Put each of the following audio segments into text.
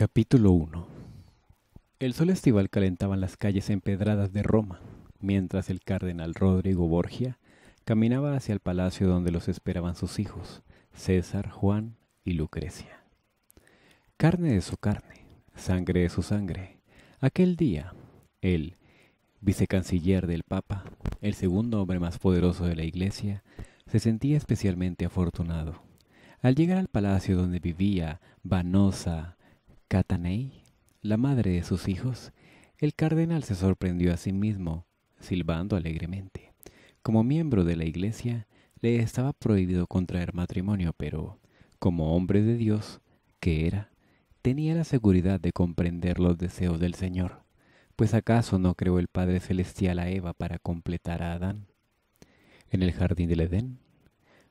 Capítulo 1 El sol estival calentaba las calles empedradas de Roma, mientras el cardenal Rodrigo Borgia caminaba hacia el palacio donde los esperaban sus hijos, César, Juan y Lucrecia. Carne de su carne, sangre de su sangre. Aquel día, el vicecanciller del Papa, el segundo hombre más poderoso de la Iglesia, se sentía especialmente afortunado. Al llegar al palacio donde vivía Vanosa, Catanei, la madre de sus hijos, el cardenal se sorprendió a sí mismo, silbando alegremente. Como miembro de la iglesia, le estaba prohibido contraer matrimonio, pero, como hombre de Dios, que era, tenía la seguridad de comprender los deseos del Señor, pues acaso no creó el Padre Celestial a Eva para completar a Adán. En el jardín del Edén,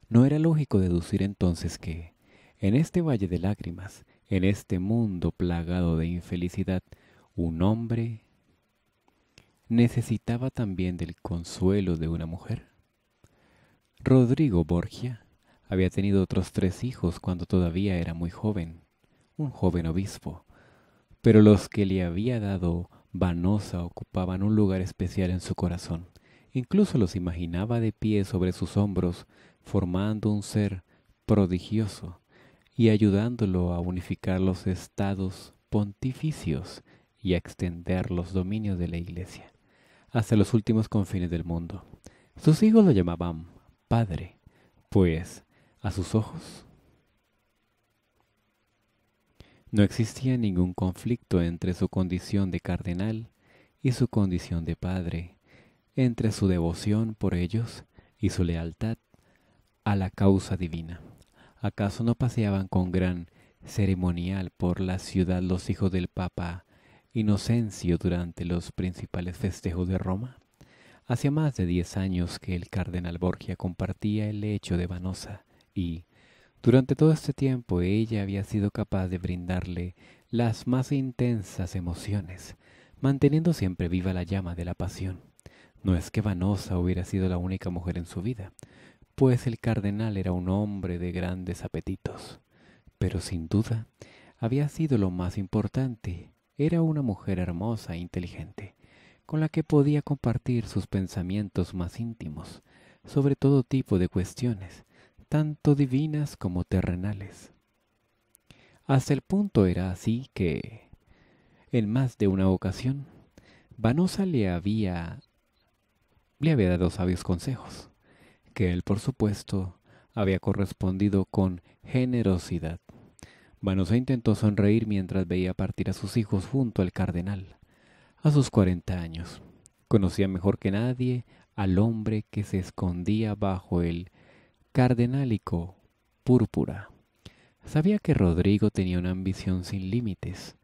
no era lógico deducir entonces que, en este valle de lágrimas, en este mundo plagado de infelicidad, un hombre necesitaba también del consuelo de una mujer. Rodrigo Borgia había tenido otros tres hijos cuando todavía era muy joven, un joven obispo, pero los que le había dado Vanosa ocupaban un lugar especial en su corazón. Incluso los imaginaba de pie sobre sus hombros, formando un ser prodigioso y ayudándolo a unificar los estados pontificios y a extender los dominios de la Iglesia hasta los últimos confines del mundo. Sus hijos lo llamaban Padre, pues a sus ojos no existía ningún conflicto entre su condición de cardenal y su condición de padre, entre su devoción por ellos y su lealtad a la causa divina. ¿Acaso no paseaban con gran ceremonial por la ciudad los hijos del Papa Inocencio durante los principales festejos de Roma? Hacía más de diez años que el cardenal Borgia compartía el lecho de Vanosa y, durante todo este tiempo, ella había sido capaz de brindarle las más intensas emociones, manteniendo siempre viva la llama de la pasión. No es que Vanosa hubiera sido la única mujer en su vida, pues el cardenal era un hombre de grandes apetitos, pero sin duda había sido lo más importante. Era una mujer hermosa e inteligente, con la que podía compartir sus pensamientos más íntimos sobre todo tipo de cuestiones, tanto divinas como terrenales. Hasta el punto era así que, en más de una ocasión, Vanosa le había le había dado sabios consejos que él, por supuesto, había correspondido con generosidad. Manosa intentó sonreír mientras veía partir a sus hijos junto al cardenal. A sus cuarenta años, conocía mejor que nadie al hombre que se escondía bajo el cardenálico púrpura. Sabía que Rodrigo tenía una ambición sin límites,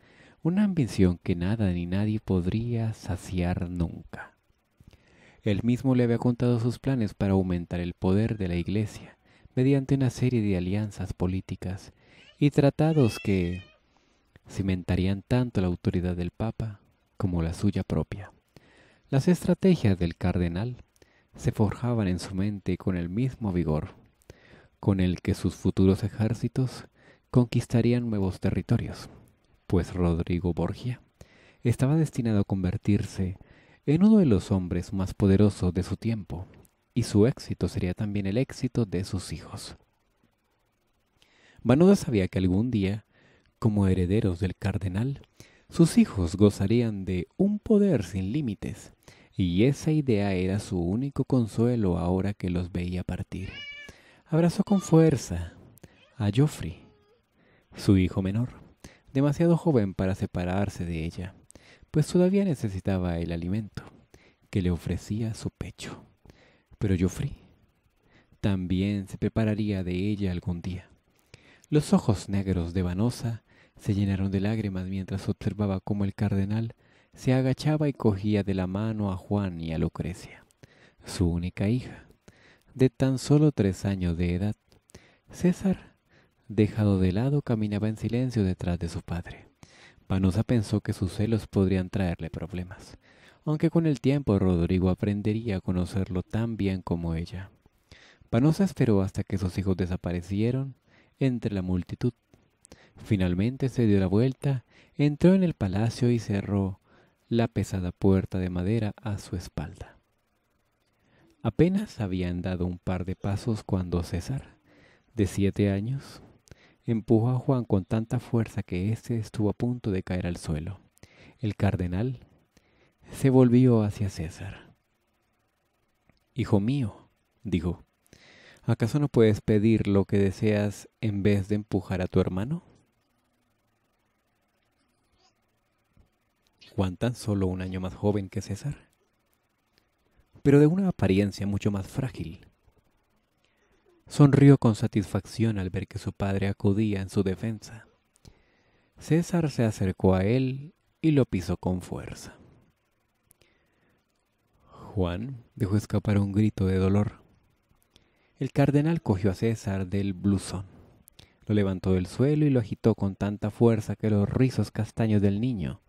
una ambición que nada ni nadie podría saciar nunca. Él mismo le había contado sus planes para aumentar el poder de la Iglesia mediante una serie de alianzas políticas y tratados que cimentarían tanto la autoridad del Papa como la suya propia. Las estrategias del cardenal se forjaban en su mente con el mismo vigor con el que sus futuros ejércitos conquistarían nuevos territorios, pues Rodrigo Borgia estaba destinado a convertirse en uno de los hombres más poderosos de su tiempo, y su éxito sería también el éxito de sus hijos. Manuda sabía que algún día, como herederos del cardenal, sus hijos gozarían de un poder sin límites, y esa idea era su único consuelo ahora que los veía partir. Abrazó con fuerza a Geoffrey, su hijo menor, demasiado joven para separarse de ella pues todavía necesitaba el alimento que le ofrecía su pecho. Pero Joffrey también se prepararía de ella algún día. Los ojos negros de Vanosa se llenaron de lágrimas mientras observaba cómo el cardenal se agachaba y cogía de la mano a Juan y a Lucrecia, su única hija, de tan solo tres años de edad. César, dejado de lado, caminaba en silencio detrás de su padre. Panosa pensó que sus celos podrían traerle problemas, aunque con el tiempo Rodrigo aprendería a conocerlo tan bien como ella. Panosa esperó hasta que sus hijos desaparecieron entre la multitud. Finalmente se dio la vuelta, entró en el palacio y cerró la pesada puerta de madera a su espalda. Apenas habían dado un par de pasos cuando César, de siete años, empujó a Juan con tanta fuerza que éste estuvo a punto de caer al suelo. El cardenal se volvió hacia César. Hijo mío, dijo, ¿acaso no puedes pedir lo que deseas en vez de empujar a tu hermano? Juan tan solo un año más joven que César, pero de una apariencia mucho más frágil Sonrió con satisfacción al ver que su padre acudía en su defensa. César se acercó a él y lo pisó con fuerza. Juan dejó escapar un grito de dolor. El cardenal cogió a César del blusón, lo levantó del suelo y lo agitó con tanta fuerza que los rizos castaños del niño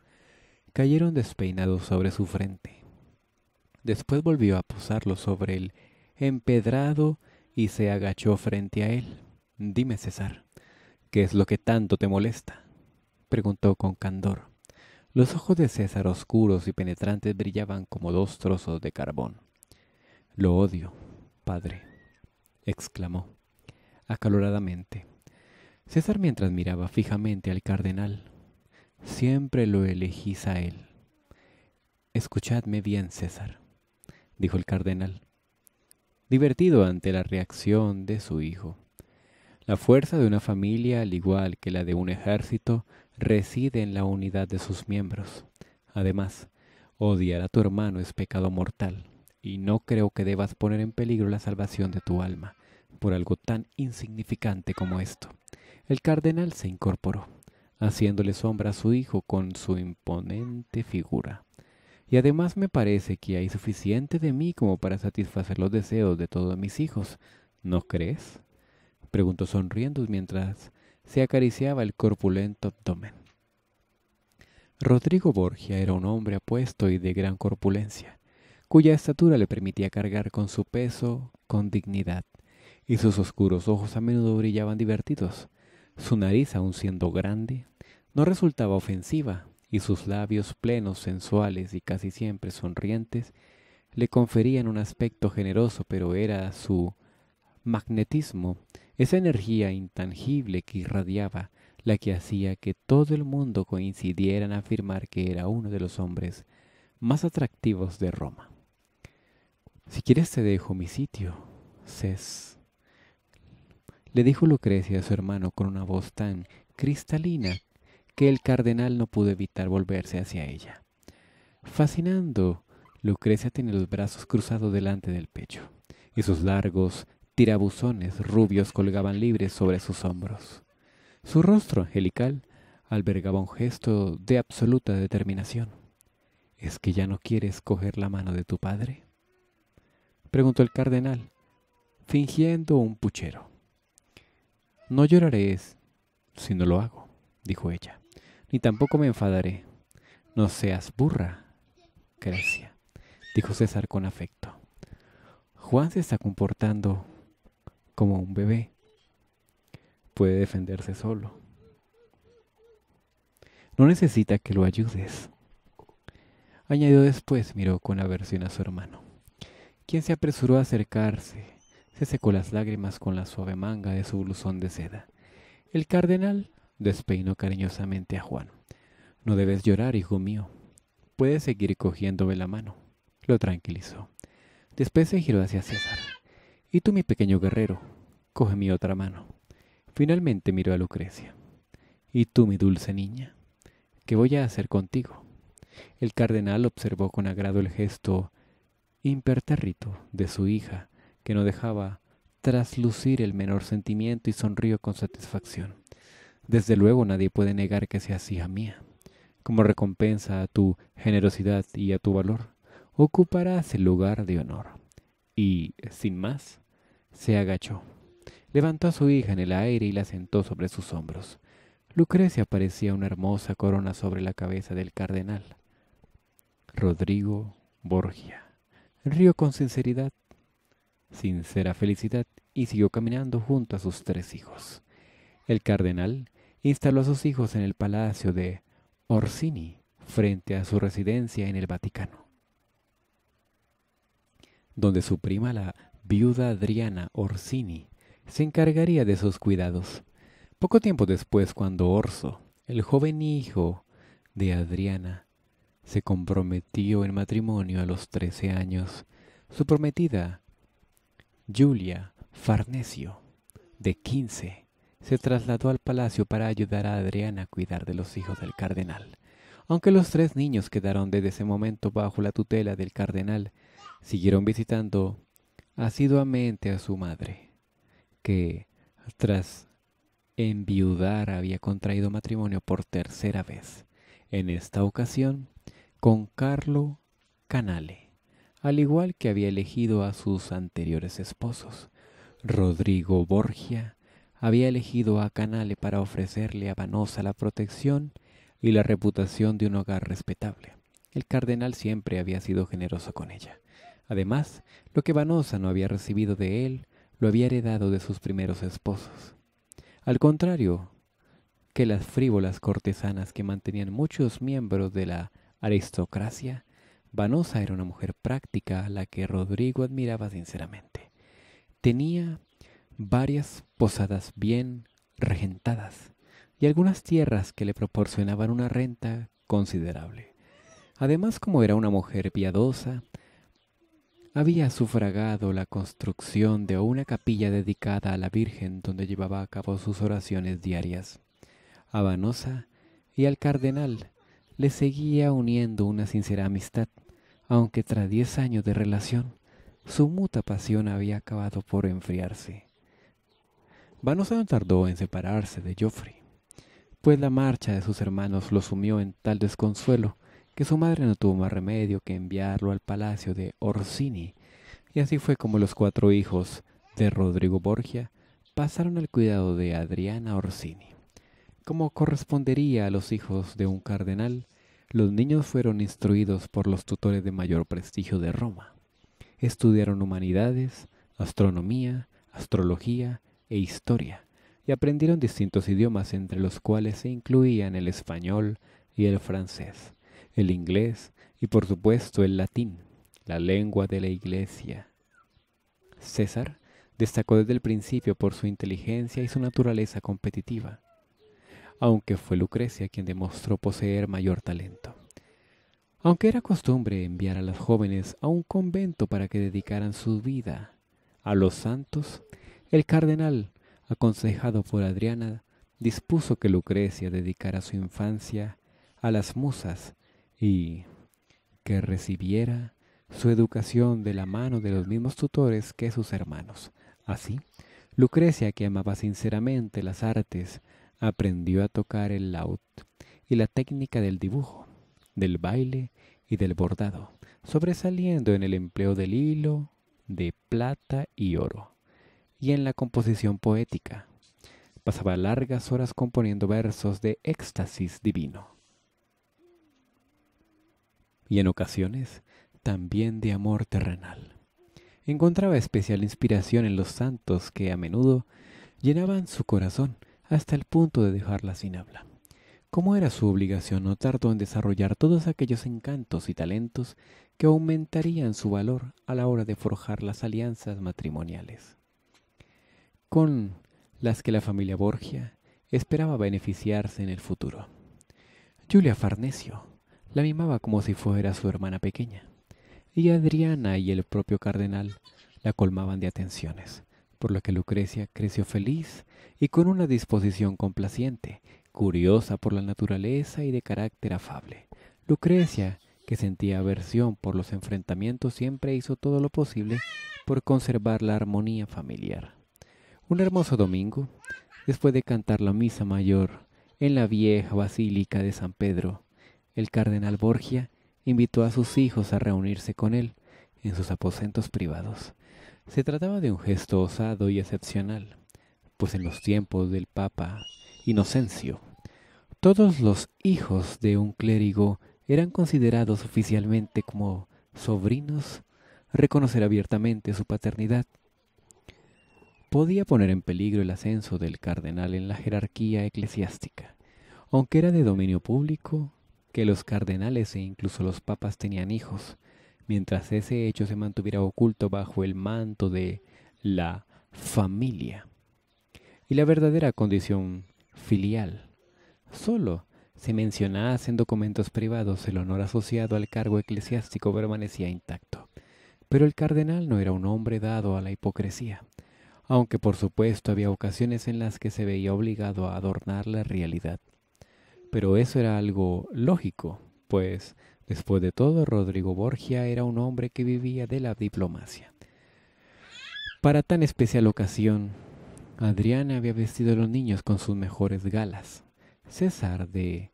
cayeron despeinados sobre su frente. Después volvió a posarlo sobre el empedrado y se agachó frente a él. Dime, César, ¿qué es lo que tanto te molesta? preguntó con candor. Los ojos de César oscuros y penetrantes brillaban como dos trozos de carbón. Lo odio, padre, exclamó, acaloradamente. César mientras miraba fijamente al cardenal. Siempre lo elegís a él. Escuchadme bien, César, dijo el cardenal divertido ante la reacción de su hijo. La fuerza de una familia, al igual que la de un ejército, reside en la unidad de sus miembros. Además, odiar a tu hermano es pecado mortal, y no creo que debas poner en peligro la salvación de tu alma por algo tan insignificante como esto. El cardenal se incorporó, haciéndole sombra a su hijo con su imponente figura y además me parece que hay suficiente de mí como para satisfacer los deseos de todos mis hijos, ¿no crees? preguntó sonriendo mientras se acariciaba el corpulento abdomen. Rodrigo Borgia era un hombre apuesto y de gran corpulencia, cuya estatura le permitía cargar con su peso con dignidad, y sus oscuros ojos a menudo brillaban divertidos. Su nariz, aun siendo grande, no resultaba ofensiva, y sus labios plenos, sensuales y casi siempre sonrientes le conferían un aspecto generoso, pero era su magnetismo, esa energía intangible que irradiaba, la que hacía que todo el mundo coincidiera en afirmar que era uno de los hombres más atractivos de Roma. Si quieres te dejo mi sitio, Cés. Le dijo Lucrecia a su hermano con una voz tan cristalina que el cardenal no pudo evitar volverse hacia ella. Fascinando, Lucrecia tenía los brazos cruzados delante del pecho, y sus largos tirabuzones rubios colgaban libres sobre sus hombros. Su rostro angelical albergaba un gesto de absoluta determinación. ¿Es que ya no quieres coger la mano de tu padre? preguntó el cardenal, fingiendo un puchero. No lloraré si no lo hago, dijo ella ni tampoco me enfadaré. No seas burra, Gracia, dijo César con afecto. Juan se está comportando como un bebé. Puede defenderse solo. No necesita que lo ayudes. Añadió después, miró con aversión a su hermano, quien se apresuró a acercarse. Se secó las lágrimas con la suave manga de su blusón de seda. El cardenal despeinó cariñosamente a Juan. No debes llorar, hijo mío. Puedes seguir cogiéndome la mano. Lo tranquilizó. Después se giró hacia César. Y tú, mi pequeño guerrero, coge mi otra mano. Finalmente miró a Lucrecia. Y tú, mi dulce niña, ¿qué voy a hacer contigo? El cardenal observó con agrado el gesto impertérrito de su hija, que no dejaba traslucir el menor sentimiento y sonrió con satisfacción. Desde luego nadie puede negar que seas hija mía. Como recompensa a tu generosidad y a tu valor, ocuparás el lugar de honor. Y, sin más, se agachó. Levantó a su hija en el aire y la sentó sobre sus hombros. Lucrecia parecía una hermosa corona sobre la cabeza del cardenal. Rodrigo Borgia. Rió con sinceridad, sincera felicidad y siguió caminando junto a sus tres hijos. El cardenal instaló a sus hijos en el palacio de Orsini, frente a su residencia en el Vaticano, donde su prima, la viuda Adriana Orsini, se encargaría de sus cuidados. Poco tiempo después, cuando Orso, el joven hijo de Adriana, se comprometió en matrimonio a los 13 años, su prometida, Julia Farnesio, de 15, se trasladó al palacio para ayudar a Adriana a cuidar de los hijos del cardenal. Aunque los tres niños quedaron desde ese momento bajo la tutela del cardenal, siguieron visitando asiduamente a su madre, que, tras enviudar, había contraído matrimonio por tercera vez, en esta ocasión con Carlo Canale, al igual que había elegido a sus anteriores esposos, Rodrigo Borgia había elegido a Canale para ofrecerle a Vanosa la protección y la reputación de un hogar respetable. El cardenal siempre había sido generoso con ella. Además, lo que Vanosa no había recibido de él, lo había heredado de sus primeros esposos. Al contrario que las frívolas cortesanas que mantenían muchos miembros de la aristocracia, Vanosa era una mujer práctica a la que Rodrigo admiraba sinceramente. Tenía varias posadas bien regentadas y algunas tierras que le proporcionaban una renta considerable. Además, como era una mujer piadosa, había sufragado la construcción de una capilla dedicada a la Virgen donde llevaba a cabo sus oraciones diarias. A Vanosa y al cardenal le seguía uniendo una sincera amistad, aunque tras diez años de relación, su muta pasión había acabado por enfriarse. Vanosa tardó en separarse de Joffrey, pues la marcha de sus hermanos lo sumió en tal desconsuelo que su madre no tuvo más remedio que enviarlo al palacio de Orsini, y así fue como los cuatro hijos de Rodrigo Borgia pasaron al cuidado de Adriana Orsini. Como correspondería a los hijos de un cardenal, los niños fueron instruidos por los tutores de mayor prestigio de Roma. Estudiaron humanidades, astronomía, astrología e historia, y aprendieron distintos idiomas entre los cuales se incluían el español y el francés, el inglés y por supuesto el latín, la lengua de la iglesia. César destacó desde el principio por su inteligencia y su naturaleza competitiva, aunque fue Lucrecia quien demostró poseer mayor talento. Aunque era costumbre enviar a las jóvenes a un convento para que dedicaran su vida a los santos, el cardenal, aconsejado por Adriana, dispuso que Lucrecia dedicara su infancia a las musas y que recibiera su educación de la mano de los mismos tutores que sus hermanos. Así, Lucrecia, que amaba sinceramente las artes, aprendió a tocar el laúd y la técnica del dibujo, del baile y del bordado, sobresaliendo en el empleo del hilo, de plata y oro y en la composición poética. Pasaba largas horas componiendo versos de éxtasis divino. Y en ocasiones también de amor terrenal. Encontraba especial inspiración en los santos que a menudo llenaban su corazón hasta el punto de dejarla sin habla. Como era su obligación, no tardó en desarrollar todos aquellos encantos y talentos que aumentarían su valor a la hora de forjar las alianzas matrimoniales con las que la familia Borgia esperaba beneficiarse en el futuro. Julia Farnesio la mimaba como si fuera su hermana pequeña, y Adriana y el propio cardenal la colmaban de atenciones, por lo que Lucrecia creció feliz y con una disposición complaciente, curiosa por la naturaleza y de carácter afable. Lucrecia, que sentía aversión por los enfrentamientos, siempre hizo todo lo posible por conservar la armonía familiar. Un hermoso domingo, después de cantar la misa mayor en la vieja basílica de San Pedro, el cardenal Borgia invitó a sus hijos a reunirse con él en sus aposentos privados. Se trataba de un gesto osado y excepcional, pues en los tiempos del Papa Inocencio, todos los hijos de un clérigo eran considerados oficialmente como sobrinos, reconocer abiertamente su paternidad podía poner en peligro el ascenso del cardenal en la jerarquía eclesiástica, aunque era de dominio público que los cardenales e incluso los papas tenían hijos, mientras ese hecho se mantuviera oculto bajo el manto de la familia. Y la verdadera condición filial. Solo se mencionase en documentos privados el honor asociado al cargo eclesiástico permanecía intacto. Pero el cardenal no era un hombre dado a la hipocresía aunque por supuesto había ocasiones en las que se veía obligado a adornar la realidad. Pero eso era algo lógico, pues después de todo Rodrigo Borgia era un hombre que vivía de la diplomacia. Para tan especial ocasión, Adriana había vestido a los niños con sus mejores galas, César de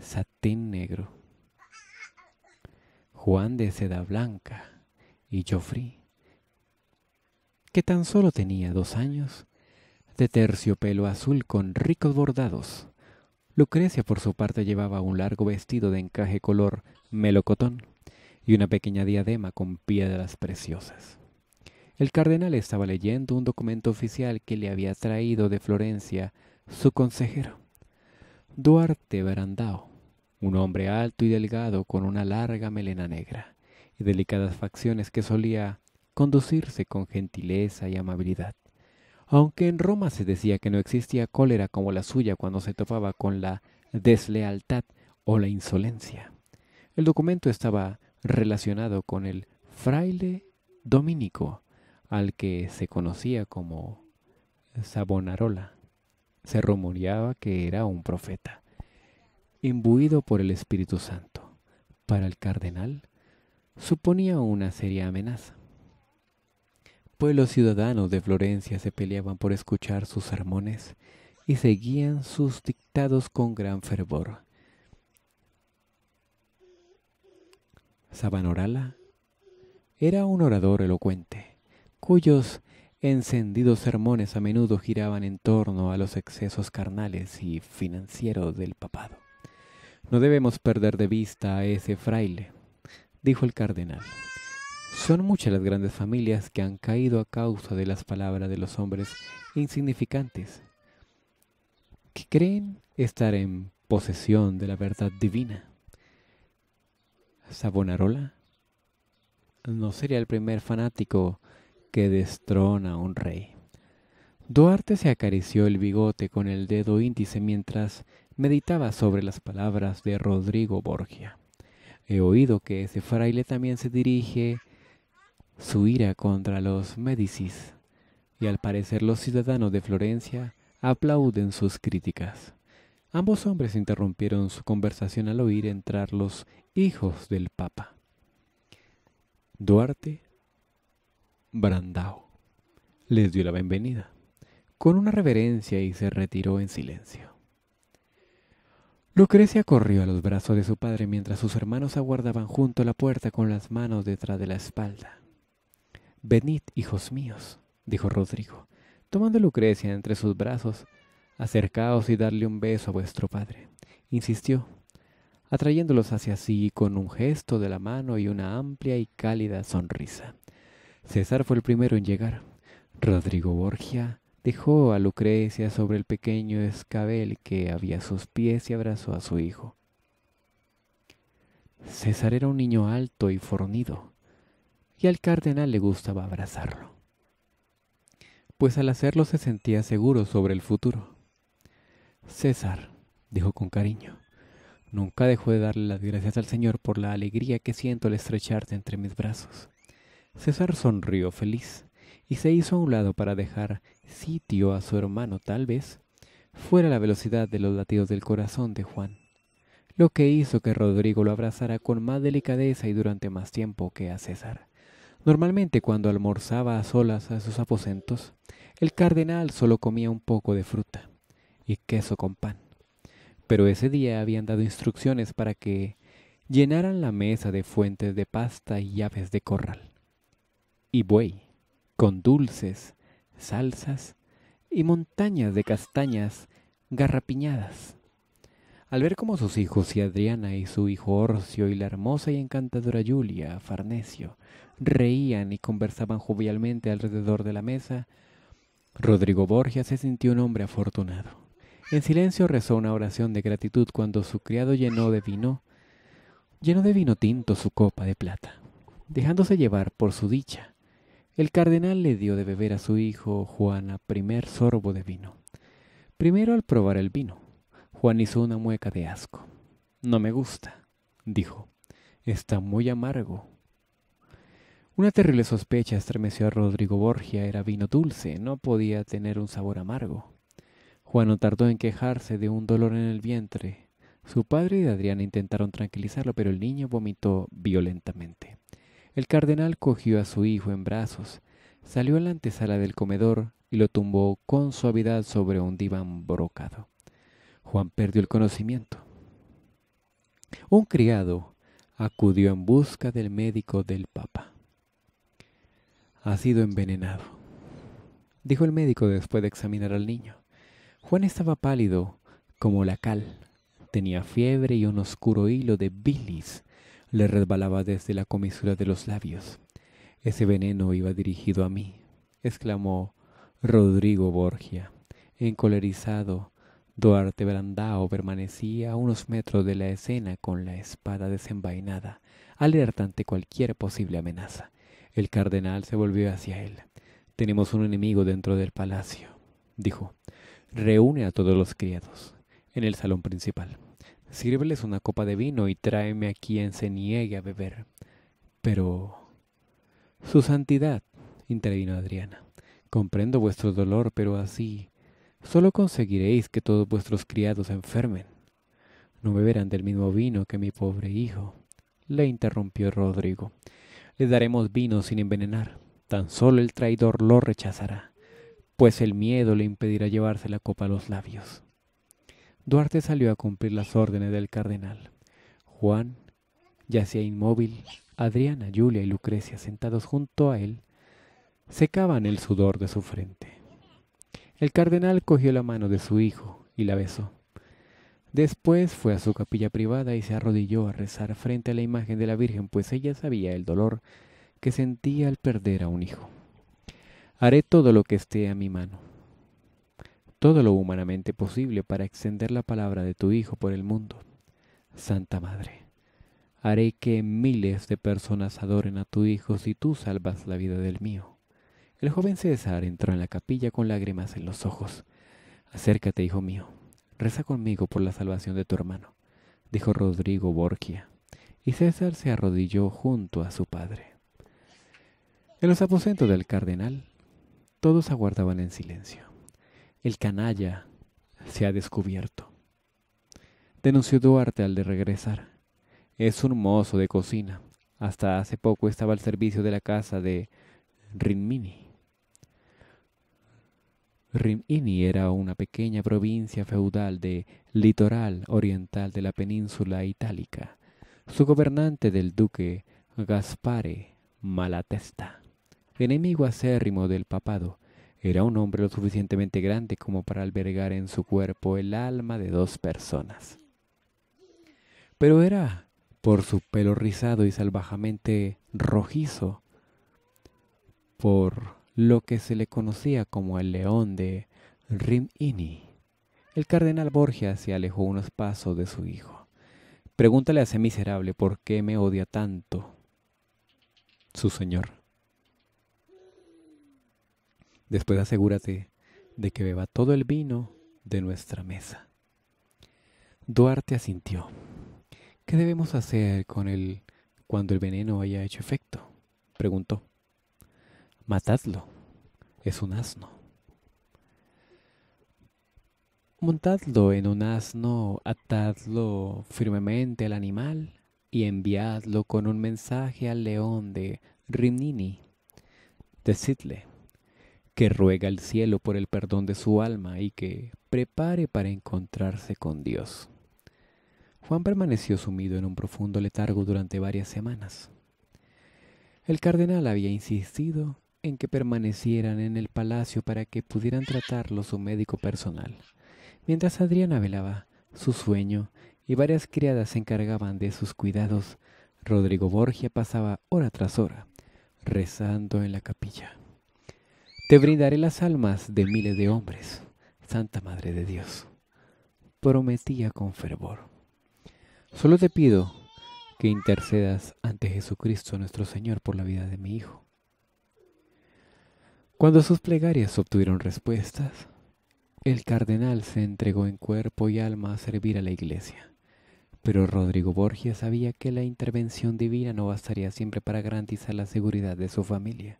satén negro, Juan de seda blanca y Joffrey que tan solo tenía dos años, de terciopelo azul con ricos bordados. Lucrecia, por su parte, llevaba un largo vestido de encaje color melocotón y una pequeña diadema con piedras preciosas. El cardenal estaba leyendo un documento oficial que le había traído de Florencia su consejero, Duarte Brandao, un hombre alto y delgado con una larga melena negra y delicadas facciones que solía conducirse con gentileza y amabilidad. Aunque en Roma se decía que no existía cólera como la suya cuando se topaba con la deslealtad o la insolencia. El documento estaba relacionado con el fraile dominico, al que se conocía como Sabonarola. Se rumoreaba que era un profeta, imbuido por el Espíritu Santo. Para el cardenal, suponía una seria amenaza los ciudadanos de Florencia se peleaban por escuchar sus sermones y seguían sus dictados con gran fervor. sabanorala era un orador elocuente, cuyos encendidos sermones a menudo giraban en torno a los excesos carnales y financieros del papado. No debemos perder de vista a ese fraile, dijo el cardenal. Son muchas las grandes familias que han caído a causa de las palabras de los hombres insignificantes, que creen estar en posesión de la verdad divina. Savonarola no sería el primer fanático que destrona a un rey. Duarte se acarició el bigote con el dedo índice mientras meditaba sobre las palabras de Rodrigo Borgia. He oído que ese fraile también se dirige su ira contra los Médicis, y al parecer los ciudadanos de Florencia aplauden sus críticas. Ambos hombres interrumpieron su conversación al oír entrar los hijos del Papa. Duarte Brandao les dio la bienvenida con una reverencia y se retiró en silencio. Lucrecia corrió a los brazos de su padre mientras sus hermanos aguardaban junto a la puerta con las manos detrás de la espalda. Venid, hijos míos, dijo Rodrigo, tomando a Lucrecia entre sus brazos, acercaos y darle un beso a vuestro padre, insistió, atrayéndolos hacia sí con un gesto de la mano y una amplia y cálida sonrisa. César fue el primero en llegar. Rodrigo Borgia dejó a Lucrecia sobre el pequeño escabel que había a sus pies y abrazó a su hijo. César era un niño alto y fornido, y al cardenal le gustaba abrazarlo, pues al hacerlo se sentía seguro sobre el futuro. César, dijo con cariño, nunca dejó de darle las gracias al Señor por la alegría que siento al estrecharte entre mis brazos. César sonrió feliz y se hizo a un lado para dejar sitio a su hermano tal vez fuera la velocidad de los latidos del corazón de Juan, lo que hizo que Rodrigo lo abrazara con más delicadeza y durante más tiempo que a César. Normalmente cuando almorzaba a solas a sus aposentos, el cardenal solo comía un poco de fruta y queso con pan. Pero ese día habían dado instrucciones para que llenaran la mesa de fuentes de pasta y aves de corral. Y buey, con dulces, salsas y montañas de castañas garrapiñadas. Al ver cómo sus hijos y Adriana y su hijo Orcio y la hermosa y encantadora Julia, Farnesio, reían y conversaban jovialmente alrededor de la mesa, Rodrigo Borgia se sintió un hombre afortunado. En silencio rezó una oración de gratitud cuando su criado llenó de vino, llenó de vino tinto su copa de plata. Dejándose llevar por su dicha, el cardenal le dio de beber a su hijo Juana primer sorbo de vino. Primero al probar el vino, Juan hizo una mueca de asco. No me gusta, dijo. Está muy amargo. Una terrible sospecha estremeció a Rodrigo Borgia. Era vino dulce, no podía tener un sabor amargo. Juan no tardó en quejarse de un dolor en el vientre. Su padre y Adriana intentaron tranquilizarlo, pero el niño vomitó violentamente. El cardenal cogió a su hijo en brazos, salió a la antesala del comedor y lo tumbó con suavidad sobre un diván brocado. Juan perdió el conocimiento. Un criado acudió en busca del médico del Papa. Ha sido envenenado, dijo el médico después de examinar al niño. Juan estaba pálido como la cal, tenía fiebre y un oscuro hilo de bilis le resbalaba desde la comisura de los labios. Ese veneno iba dirigido a mí, exclamó Rodrigo Borgia, encolerizado Duarte Brandao permanecía a unos metros de la escena con la espada desenvainada, alerta ante cualquier posible amenaza. El cardenal se volvió hacia él. Tenemos un enemigo dentro del palacio, dijo. Reúne a todos los criados en el salón principal. Sírveles una copa de vino y tráeme a quien se a beber. Pero... Su Santidad, intervino Adriana. Comprendo vuestro dolor, pero así solo conseguiréis que todos vuestros criados enfermen. No beberán del mismo vino que mi pobre hijo, le interrumpió Rodrigo. Le daremos vino sin envenenar. Tan solo el traidor lo rechazará, pues el miedo le impedirá llevarse la copa a los labios. Duarte salió a cumplir las órdenes del cardenal. Juan yacía inmóvil, Adriana, Julia y Lucrecia, sentados junto a él, secaban el sudor de su frente. El cardenal cogió la mano de su hijo y la besó. Después fue a su capilla privada y se arrodilló a rezar frente a la imagen de la Virgen, pues ella sabía el dolor que sentía al perder a un hijo. Haré todo lo que esté a mi mano, todo lo humanamente posible para extender la palabra de tu Hijo por el mundo. Santa Madre, haré que miles de personas adoren a tu Hijo si tú salvas la vida del mío. El joven César entró en la capilla con lágrimas en los ojos. Acércate, hijo mío. Reza conmigo por la salvación de tu hermano, dijo Rodrigo Borgia. Y César se arrodilló junto a su padre. En los aposentos del cardenal, todos aguardaban en silencio. El canalla se ha descubierto. Denunció Duarte al de regresar. Es un mozo de cocina. Hasta hace poco estaba al servicio de la casa de Rinmini. Rimini era una pequeña provincia feudal de litoral oriental de la península itálica. Su gobernante del duque Gaspare Malatesta, enemigo acérrimo del papado, era un hombre lo suficientemente grande como para albergar en su cuerpo el alma de dos personas. Pero era, por su pelo rizado y salvajamente rojizo, por lo que se le conocía como el león de Rimini. El cardenal Borgia se alejó unos pasos de su hijo. Pregúntale a ese miserable por qué me odia tanto. Su señor. Después asegúrate de que beba todo el vino de nuestra mesa. Duarte asintió. ¿Qué debemos hacer con él cuando el veneno haya hecho efecto? preguntó matadlo, es un asno. Montadlo en un asno, atadlo firmemente al animal y enviadlo con un mensaje al león de Rimnini. Decidle que ruega al cielo por el perdón de su alma y que prepare para encontrarse con Dios. Juan permaneció sumido en un profundo letargo durante varias semanas. El cardenal había insistido en que permanecieran en el palacio para que pudieran tratarlo su médico personal. Mientras Adriana velaba su sueño y varias criadas se encargaban de sus cuidados, Rodrigo Borgia pasaba hora tras hora, rezando en la capilla. Te brindaré las almas de miles de hombres, Santa Madre de Dios, prometía con fervor. Solo te pido que intercedas ante Jesucristo nuestro Señor por la vida de mi hijo cuando sus plegarias obtuvieron respuestas, el cardenal se entregó en cuerpo y alma a servir a la iglesia. Pero Rodrigo Borgia sabía que la intervención divina no bastaría siempre para garantizar la seguridad de su familia.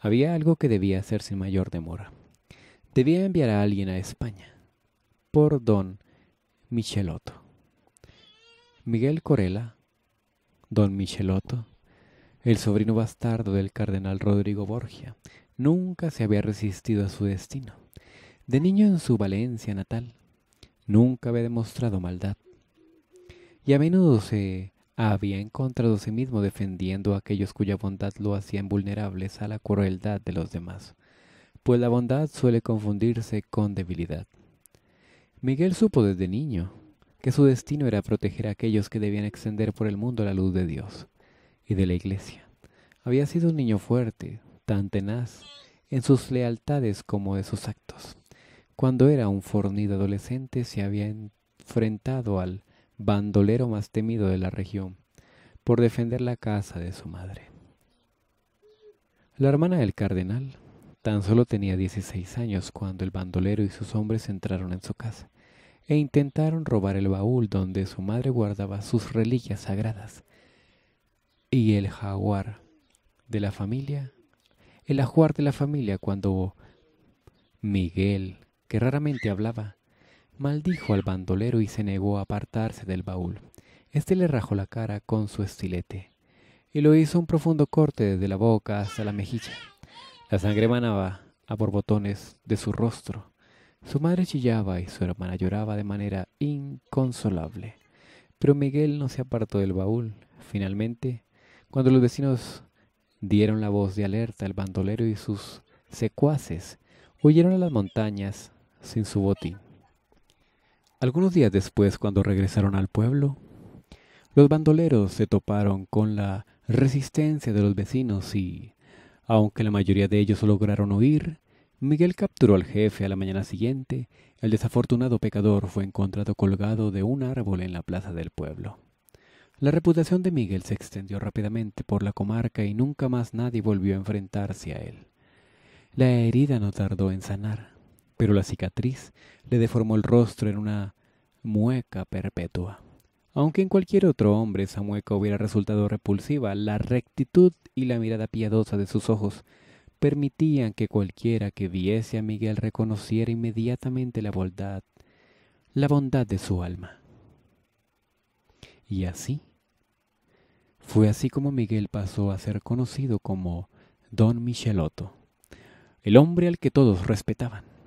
Había algo que debía hacer sin mayor demora. Debía enviar a alguien a España, por don Michelotto. Miguel Corella, don Michelotto, el sobrino bastardo del cardenal Rodrigo Borgia, nunca se había resistido a su destino. De niño en su Valencia natal, nunca había demostrado maldad. Y a menudo se había encontrado a sí mismo defendiendo a aquellos cuya bondad lo hacían vulnerables a la crueldad de los demás, pues la bondad suele confundirse con debilidad. Miguel supo desde niño que su destino era proteger a aquellos que debían extender por el mundo la luz de Dios y de la Iglesia. Había sido un niño fuerte, tan tenaz en sus lealtades como en sus actos. Cuando era un fornido adolescente se había enfrentado al bandolero más temido de la región por defender la casa de su madre. La hermana del cardenal tan solo tenía 16 años cuando el bandolero y sus hombres entraron en su casa e intentaron robar el baúl donde su madre guardaba sus reliquias sagradas. Y el jaguar de la familia el ajuar de la familia cuando Miguel, que raramente hablaba, maldijo al bandolero y se negó a apartarse del baúl. Este le rajó la cara con su estilete y lo hizo un profundo corte desde la boca hasta la mejilla. La sangre manaba a borbotones de su rostro. Su madre chillaba y su hermana lloraba de manera inconsolable. Pero Miguel no se apartó del baúl. Finalmente, cuando los vecinos Dieron la voz de alerta el bandolero y sus secuaces huyeron a las montañas sin su botín. Algunos días después, cuando regresaron al pueblo, los bandoleros se toparon con la resistencia de los vecinos y, aunque la mayoría de ellos lograron huir, Miguel capturó al jefe a la mañana siguiente. El desafortunado pecador fue encontrado colgado de un árbol en la plaza del pueblo. La reputación de Miguel se extendió rápidamente por la comarca y nunca más nadie volvió a enfrentarse a él. La herida no tardó en sanar, pero la cicatriz le deformó el rostro en una mueca perpetua. Aunque en cualquier otro hombre esa mueca hubiera resultado repulsiva, la rectitud y la mirada piadosa de sus ojos permitían que cualquiera que viese a Miguel reconociera inmediatamente la bondad, la bondad de su alma. Y así. Fue así como Miguel pasó a ser conocido como Don Michelotto, el hombre al que todos respetaban.